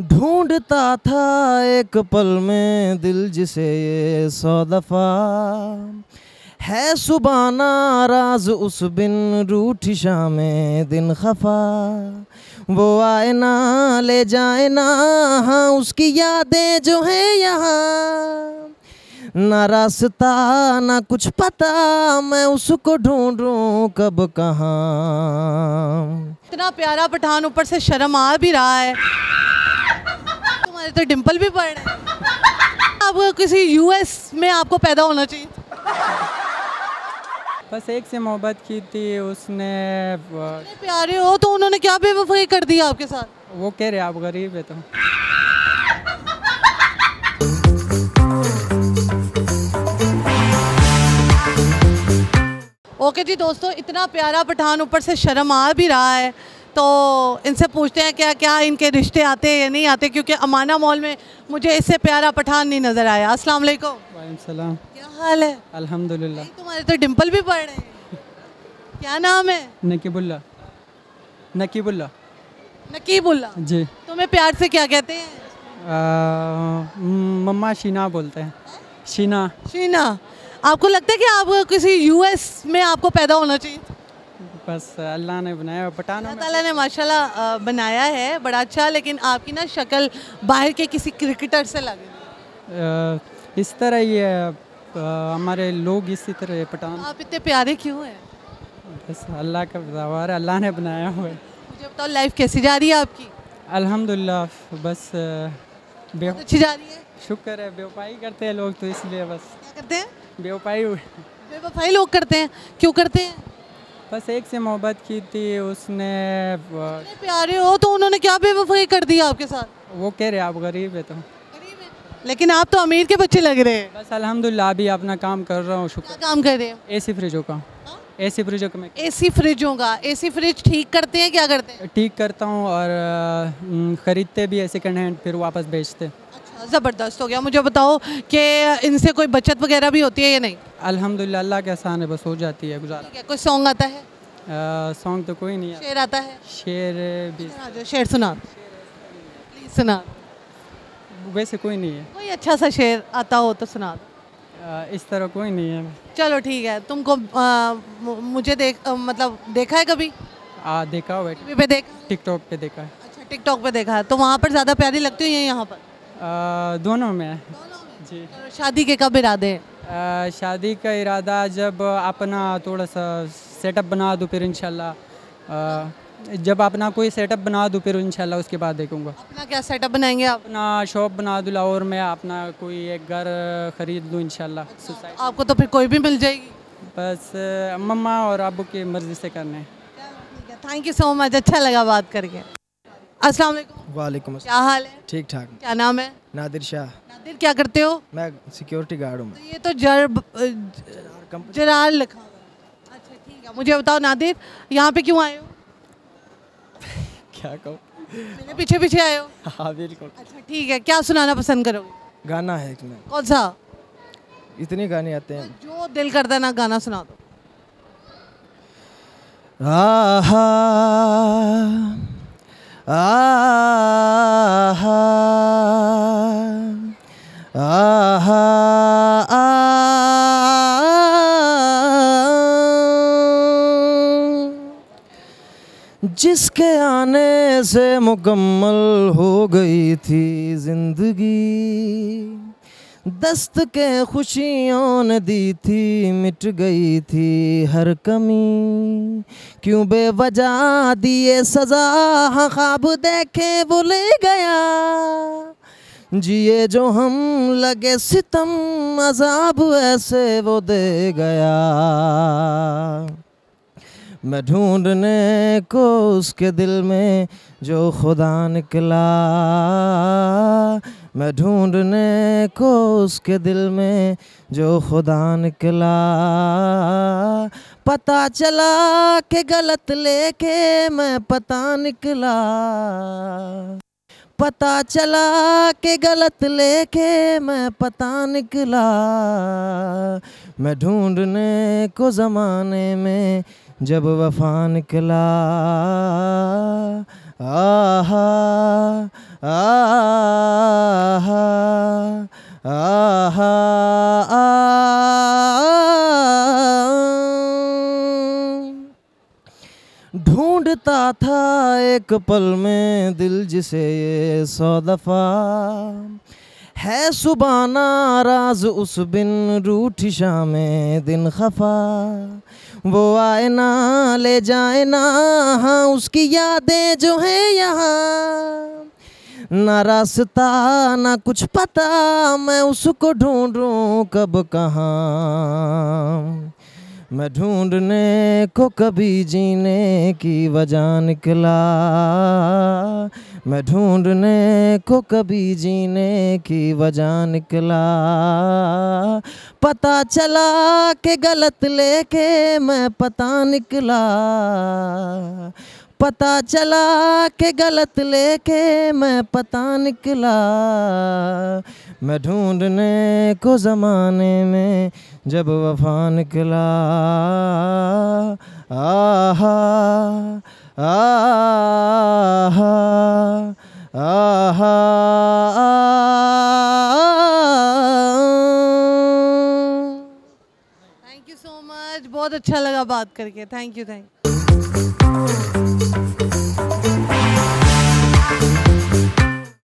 ढूंढता था एक पल में दिल जिसे ये सौ दफ़ा है सुबह नाराज उस बिन रूठी शाम दिन खफा वो आए ना ले जाए ना हाँ उसकी यादें जो हैं यहाँ ना रास्ता ना कुछ पता मैं उसको ढूंढूं कब कहाँ इतना प्यारा पठान ऊपर से शर्म आ भी रहा है तुम्हारे तो डिम्पल भी पड़ रहे अब किसी यूएस में आपको पैदा होना चाहिए बस एक से मोहब्बत की थी उसने प्यारे हो तो उन्होंने क्या बेवफाई कर दी आपके साथ वो कह रहे आप गरीब है तो ओके जी दोस्तों इतना प्यारा पठान ऊपर से शर्म आ भी रहा है तो इनसे पूछते हैं क्या क्या इनके रिश्ते आते हैं या नहीं आते क्योंकि अमाना मॉल में मुझे इससे प्यारा पठान नहीं नज़र आया अस्सलाम वालेकुम क्या हाल है अल्हम्दुलिल्लाह तुम्हारे तो डिम्पल भी पड़ रहे हैं क्या नाम है नकीबुल्ला नकीबुल्ला नकीबुल्ला जी तुम्हें प्यार से क्या कहते हैं मम्मा शीना बोलते हैं शीना शीना आपको लगता है कि आप किसी यूएस में आपको पैदा होना चाहिए बस अल्लाह ने बनाया पठानों ताला ने माशाल्लाह बनाया है बड़ा अच्छा लेकिन आपकी ना शक्ल बाहर के किसी क्रिकेटर से लग इस तरह ये हमारे लोग इसी तरह पठान आप इतने प्यारे क्यों हैं बस अल्लाह का अल्लाह ने बनाया हुआ है मुझे बताओ लाइफ कैसी जा रही है आपकी अल्हम्दुलिल्लाह बस अच्छी जा रही है शुक्र है बेवफाई करते हैं लोग तो इसलिए बस क्या करते हैं बेवफाई बेवफाई लोग करते हैं क्यों करते हैं बस एक से मोहब्बत की थी उसने प्यारे हो तो उन्होंने क्या बेवफाई कर दी आपके साथ वो कह रहे आप गरीब है तो लेकिन आप तो अमीर के बच्चे लग रहे हैं बस अलहमदुल्ला अभी अपना काम कर रहा हूँ शुक्र काम कर रहे हैं एसी फ्रिजों का हाँ? एसी फ्रिजों का एसी फ्रिजों का एसी फ्रिज ठीक करते हैं क्या करते हैं ठीक करता हूँ और ख़रीदते भी है सेकेंड हैंड फिर वापस बेचते हैं ज़बरदस्त हो गया मुझे बताओ कि इनसे कोई बचत वगैरह भी होती है या नहीं अल्हम्दुलिल्लाह अल्लाह के आसान है बस हो जाती है गुजारा ठीक कोई सॉन्ग आता है सॉन्ग तो कोई नहीं शेर आता है शेर भी शेर, सुना प्लीज सुना वैसे कोई नहीं है कोई अच्छा सा शेर आता हो तो सुना इस तरह कोई नहीं है चलो ठीक है तुमको आ, मुझे देख आ, मतलब देखा है कभी आ, देखा हुआ पे टिकटॉक पे देखा है अच्छा टिकटॉक पे देखा है तो वहाँ पर ज़्यादा प्यारी लगती है यहाँ पर दोनों में जी शादी के कब इरादे हैं शादी का इरादा जब अपना थोड़ा सा सेटअप बना दूँ फिर इनशाला जब अपना कोई सेटअप बना दूँ फिर इनशाला उसके बाद देखूँगा अपना क्या सेटअप बनाएंगे आप अपना शॉप बना दूँ लाहौर में अपना कोई एक घर ख़रीद लूँ इंशाल्लाह अच्छा, आपको तो फिर कोई भी मिल जाएगी बस मम्मा और अबू की मर्ज़ी से करना है थैंक यू सो मच अच्छा लगा बात करके अस्सलाम वालेकुम वालेकुम क्या हाल है ठीक ठाक क्या नाम है नादिर शाह नादिर क्या करते हो मैं सिक्योरिटी गार्ड हूँ तो ये तो जर जरार लिखा अच्छा ठीक है मुझे बताओ नादिर यहाँ पे क्यों आए हो क्या कहूँ पीछे पीछे आए हो हाँ बिल्कुल अच्छा ठीक है क्या सुनाना पसंद करोगे गाना है इसमें कौन सा इतने गाने आते हैं तो जो दिल करता है ना गाना सुना दो आहा आहा जिसके आने से मुकम्मल हो गई थी जिंदगी दस्त के खुशियों ने दी थी मिट गई थी हर कमी क्यों बेवजह दिए सजा हाँ ख्वाब देखे भूल गया जिए जो हम लगे सितम अजाब ऐसे वो दे गया मैं ढूंढने को उसके दिल में जो खुदा निकला मैं ढूंढने को उसके दिल में जो खुदा निकला पता चला कि गलत लेके मैं पता निकला पता चला के गलत लेके मैं पता निकला मैं ढूंढने को ज़माने में जब वफा निकला आहा आहा आहा आहा ढूंढता था एक पल में दिल जिसे ये सौ दफ़ा है सुबह नाराज उस बिन रूठी शामें दिन खफा वो आए ना ले जाए ना हाँ उसकी यादें जो हैं यहाँ ना रास्ता ना कुछ पता मैं उसको ढूंढूं कब कहाँ मैं ढूंढने को कभी जीने की वजह निकला मैं ढूंढने को कभी जीने की वजह निकला पता चला के गलत लेके मैं पता निकला पता चला के गलत लेके मैं पता निकला मैं ढूंढने को ज़माने में जब वफा निकला आहा आहा आहा थैंक यू सो मच बहुत अच्छा लगा बात करके थैंक यू थैंक